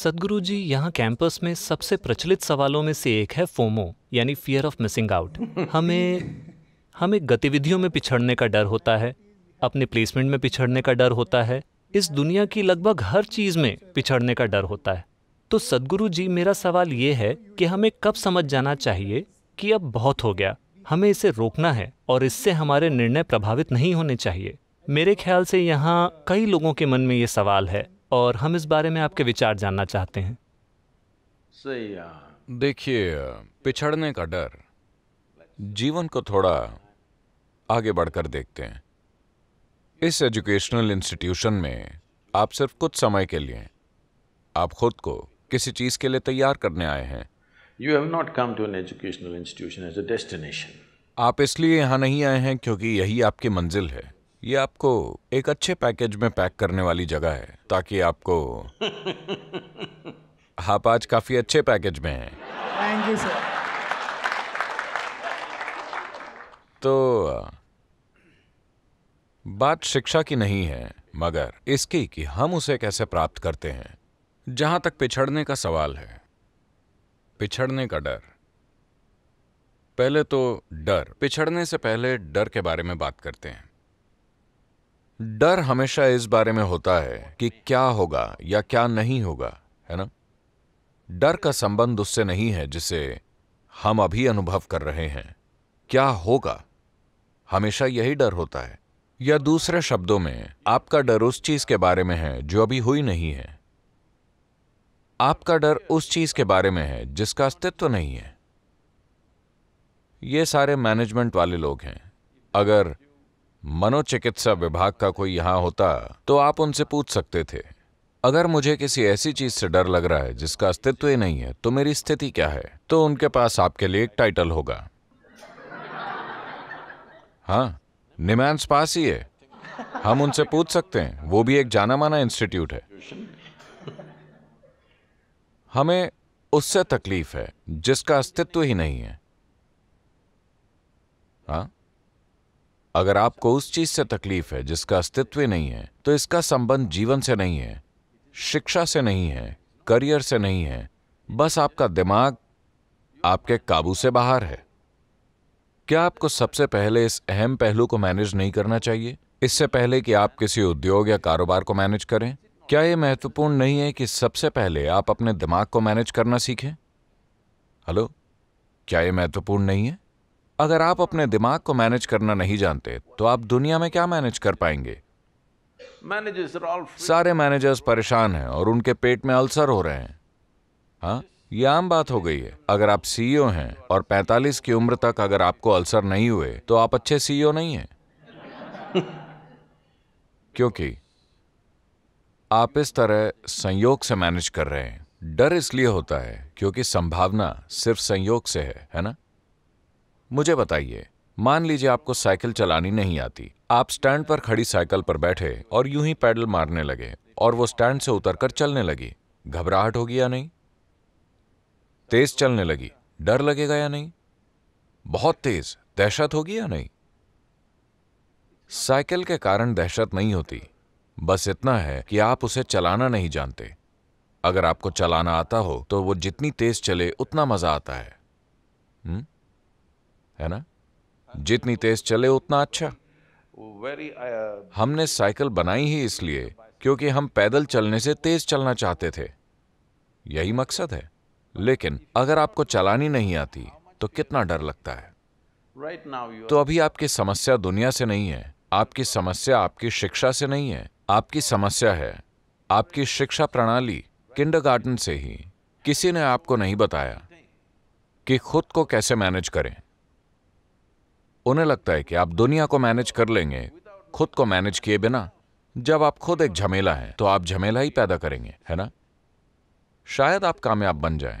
सदगुरु जी यहाँ कैंपस में सबसे प्रचलित सवालों में से एक है फोमो यानी फियर ऑफ मिसिंग आउट हमें हमें गतिविधियों में पिछड़ने का डर होता है अपने प्लेसमेंट में पिछड़ने का डर होता है इस दुनिया की लगभग हर चीज़ में पिछड़ने का डर होता है तो सदगुरु जी मेरा सवाल ये है कि हमें कब समझ जाना चाहिए कि अब बहुत हो गया हमें इसे रोकना है और इससे हमारे निर्णय प्रभावित नहीं होने चाहिए मेरे ख्याल से यहाँ कई लोगों के मन में ये सवाल है और हम इस बारे में आपके विचार जानना चाहते हैं सही देखिए पिछड़ने का डर जीवन को थोड़ा आगे बढ़कर देखते हैं इस एजुकेशनल इंस्टीट्यूशन में आप सिर्फ कुछ समय के लिए आप खुद को किसी चीज के लिए तैयार करने आए हैं you have not come to an educational institution as a destination आप इसलिए यहाँ नहीं आए हैं क्योंकि यही आपकी मंजिल है ये आपको एक अच्छे पैकेज में पैक करने वाली जगह है ताकि आपको आप आज काफी अच्छे पैकेज में हैं थैंक यू सर तो बात शिक्षा की नहीं है मगर इसकी कि हम उसे कैसे प्राप्त करते हैं जहां तक पिछड़ने का सवाल है पिछड़ने का डर पहले तो डर पिछड़ने से पहले डर के बारे में बात करते हैं डर हमेशा इस बारे में होता है कि क्या होगा या क्या नहीं होगा है ना डर का संबंध उससे नहीं है जिसे हम अभी अनुभव कर रहे हैं क्या होगा हमेशा यही डर होता है या दूसरे शब्दों में आपका डर उस चीज के बारे में है जो अभी हुई नहीं है आपका डर उस चीज के बारे में है जिसका अस्तित्व नहीं है ये सारे मैनेजमेंट वाले लोग हैं अगर मनोचिकित्सा विभाग का कोई यहां होता तो आप उनसे पूछ सकते थे अगर मुझे किसी ऐसी चीज से डर लग रहा है जिसका अस्तित्व ही नहीं है तो मेरी स्थिति क्या है तो उनके पास आपके लिए एक टाइटल होगा हाँ निमांस पास ही है हम उनसे पूछ सकते हैं वो भी एक जाना माना इंस्टीट्यूट है हमें उससे तकलीफ है जिसका अस्तित्व ही नहीं है हाँ अगर आपको उस चीज से तकलीफ है जिसका अस्तित्व नहीं है तो इसका संबंध जीवन से नहीं है शिक्षा से नहीं है करियर से नहीं है बस आपका दिमाग आपके काबू से बाहर है क्या आपको सबसे पहले इस अहम पहलू को मैनेज नहीं करना चाहिए इससे पहले कि आप किसी उद्योग या कारोबार को मैनेज करें क्या यह महत्वपूर्ण नहीं है कि सबसे पहले आप अपने दिमाग को मैनेज करना सीखें हेलो क्या यह महत्वपूर्ण नहीं है अगर आप अपने दिमाग को मैनेज करना नहीं जानते तो आप दुनिया में क्या मैनेज कर पाएंगे सारे मैनेजर्स परेशान हैं और उनके पेट में अल्सर हो रहे हैं हाँ ये आम बात हो गई है अगर आप सीईओ e हैं और 45 की उम्र तक अगर आपको अल्सर नहीं हुए तो आप अच्छे सीईओ e नहीं हैं क्योंकि आप इस तरह संयोग से मैनेज कर रहे हैं डर इसलिए होता है क्योंकि संभावना सिर्फ संयोग से है है ना मुझे बताइए मान लीजिए आपको साइकिल चलानी नहीं आती आप स्टैंड पर खड़ी साइकिल पर बैठे और यूं ही पैडल मारने लगे और वो स्टैंड से उतरकर चलने लगी घबराहट होगी या नहीं तेज चलने लगी डर लगेगा या नहीं बहुत तेज दहशत होगी या नहीं साइकिल के कारण दहशत नहीं होती बस इतना है कि आप उसे चलाना नहीं जानते अगर आपको चलाना आता हो तो वो जितनी तेज चले उतना मजा आता है हुँ? है ना जितनी तेज चले उतना अच्छा हमने साइकिल बनाई ही इसलिए क्योंकि हम पैदल चलने से तेज चलना चाहते थे यही मकसद है लेकिन अगर आपको चलानी नहीं आती तो कितना डर लगता है तो अभी आपकी समस्या दुनिया से नहीं है आपकी समस्या आपकी शिक्षा से नहीं है आपकी समस्या है आपकी शिक्षा प्रणाली किंडरगार्टन से ही किसी ने आपको नहीं बताया कि खुद को कैसे मैनेज करें उन्हें लगता है कि आप दुनिया को मैनेज कर लेंगे खुद को मैनेज किए बिना जब आप खुद एक झमेला हैं तो आप झमेला ही पैदा करेंगे है ना शायद आप कामयाब बन जाएं।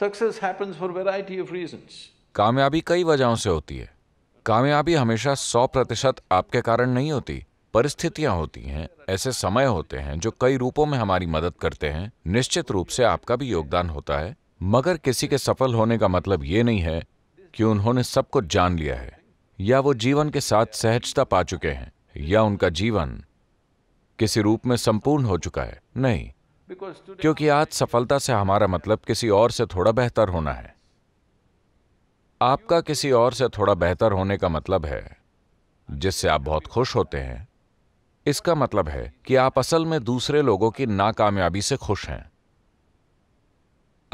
Success happens for of reasons कामयाबी कई वजहों से होती है कामयाबी हमेशा सौ प्रतिशत आपके कारण नहीं होती परिस्थितियां होती हैं ऐसे समय होते हैं जो कई रूपों में हमारी मदद करते हैं निश्चित रूप से आपका भी योगदान होता है मगर किसी के सफल होने का मतलब ये नहीं है कि उन्होंने सब कुछ जान लिया है या वो जीवन के साथ सहजता पा चुके हैं या उनका जीवन किसी रूप में संपूर्ण हो चुका है नहीं क्योंकि आज सफलता से हमारा मतलब किसी और से थोड़ा बेहतर होना है आपका किसी और से थोड़ा बेहतर होने का मतलब है जिससे आप बहुत खुश होते हैं इसका मतलब है कि आप असल में दूसरे लोगों की नाकामयाबी से खुश हैं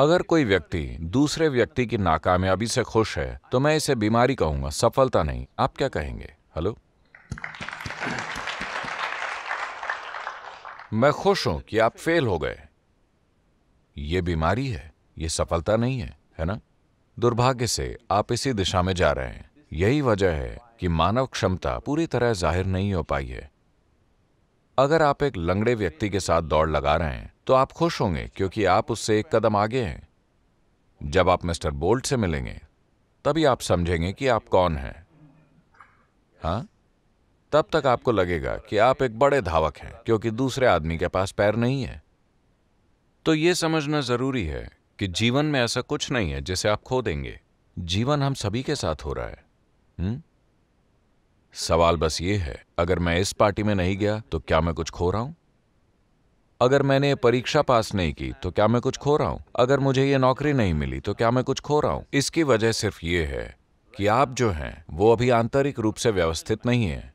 अगर कोई व्यक्ति दूसरे व्यक्ति की नाकामयाबी से खुश है तो मैं इसे बीमारी कहूंगा सफलता नहीं आप क्या कहेंगे हेलो मैं खुश हूं कि आप फेल हो गए ये बीमारी है ये सफलता नहीं है है ना दुर्भाग्य से आप इसी दिशा में जा रहे हैं यही वजह है कि मानव क्षमता पूरी तरह जाहिर नहीं हो पाई है अगर आप एक लंगड़े व्यक्ति के साथ दौड़ लगा रहे हैं तो आप खुश होंगे क्योंकि आप उससे एक कदम आगे हैं जब आप मिस्टर बोल्ट से मिलेंगे तभी आप समझेंगे कि आप कौन हैं हाँ तब तक आपको लगेगा कि आप एक बड़े धावक हैं क्योंकि दूसरे आदमी के पास पैर नहीं है तो ये समझना जरूरी है कि जीवन में ऐसा कुछ नहीं है जिसे आप खो देंगे जीवन हम सभी के साथ हो रहा है हुँ? सवाल बस ये है अगर मैं इस पार्टी में नहीं गया तो क्या मैं कुछ खो रहा हूं अगर मैंने परीक्षा पास नहीं की तो क्या मैं कुछ खो रहा हूं अगर मुझे ये नौकरी नहीं मिली तो क्या मैं कुछ खो रहा हूं इसकी वजह सिर्फ ये है कि आप जो हैं वो अभी आंतरिक रूप से व्यवस्थित नहीं है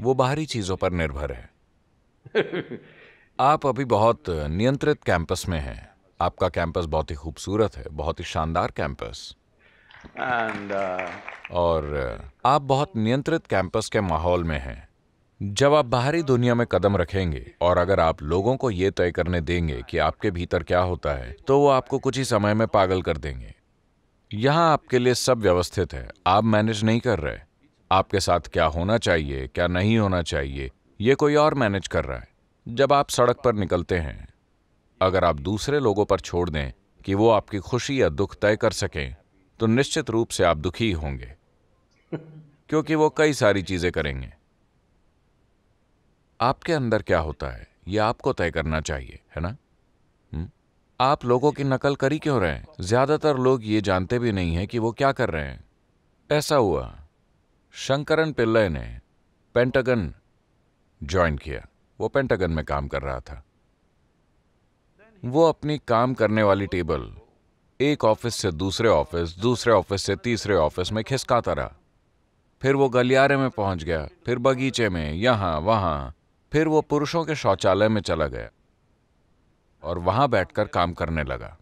वो बाहरी चीजों पर निर्भर है आप अभी बहुत नियंत्रित कैंपस में हैं आपका कैंपस बहुत ही खूबसूरत है बहुत ही शानदार कैंपस And, uh, और uh, आप बहुत नियंत्रित कैंपस के माहौल में हैं जब आप बाहरी दुनिया में कदम रखेंगे और अगर आप लोगों को ये तय करने देंगे कि आपके भीतर क्या होता है तो वो आपको कुछ ही समय में पागल कर देंगे यहाँ आपके लिए सब व्यवस्थित है आप मैनेज नहीं कर रहे आपके साथ क्या होना चाहिए क्या नहीं होना चाहिए ये कोई और मैनेज कर रहा है जब आप सड़क पर निकलते हैं अगर आप दूसरे लोगों पर छोड़ दें कि वो आपकी खुशी या दुख तय कर सकें तो निश्चित रूप से आप दुखी होंगे क्योंकि वो कई सारी चीजें करेंगे आपके अंदर क्या होता है ये आपको तय करना चाहिए है ना हम्म? आप लोगों की नकल करी क्यों रहे हैं ज्यादातर लोग ये जानते भी नहीं हैं कि वो क्या कर रहे हैं ऐसा हुआ शंकरन पिल्लय ने पेंटागन ज्वाइन किया वो पेंटागन में काम कर रहा था वो अपनी काम करने वाली टेबल एक ऑफिस से दूसरे ऑफिस दूसरे ऑफिस से तीसरे ऑफिस में खिसकाता रहा फिर वो गलियारे में पहुंच गया फिर बगीचे में यहां वहां फिर वो पुरुषों के शौचालय में चला गया और वहां बैठकर काम करने लगा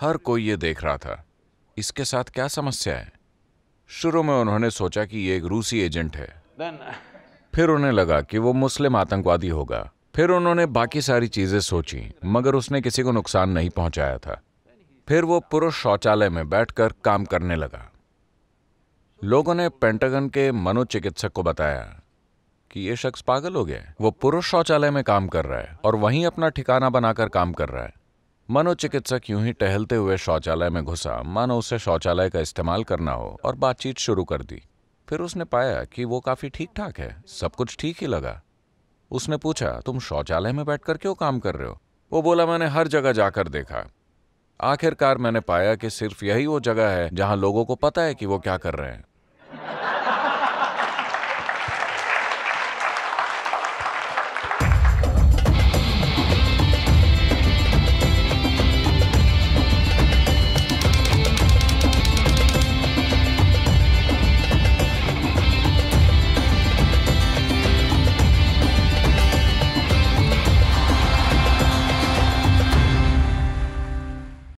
हर कोई ये देख रहा था इसके साथ क्या समस्या है शुरू में उन्होंने सोचा कि ये एक रूसी एजेंट है फिर उन्हें लगा कि वो मुस्लिम आतंकवादी होगा फिर उन्होंने बाकी सारी चीजें सोची मगर उसने किसी को नुकसान नहीं पहुंचाया था फिर वो पुरुष शौचालय में बैठकर काम करने लगा लोगों ने पेंटागन के मनोचिकित्सक को बताया कि ये शख्स पागल हो गया वो पुरुष शौचालय में काम कर रहा है और वहीं अपना ठिकाना बनाकर काम कर रहा है मनोचिकित्सक यूं ही टहलते हुए शौचालय में घुसा मानो उसे शौचालय का इस्तेमाल करना हो और बातचीत शुरू कर दी फिर उसने पाया कि वो काफी ठीक ठाक है सब कुछ ठीक ही लगा उसने पूछा तुम शौचालय में बैठकर क्यों काम कर रहे हो वो बोला मैंने हर जगह जाकर देखा आखिरकार मैंने पाया कि सिर्फ यही वो जगह है जहां लोगों को पता है कि वो क्या कर रहे हैं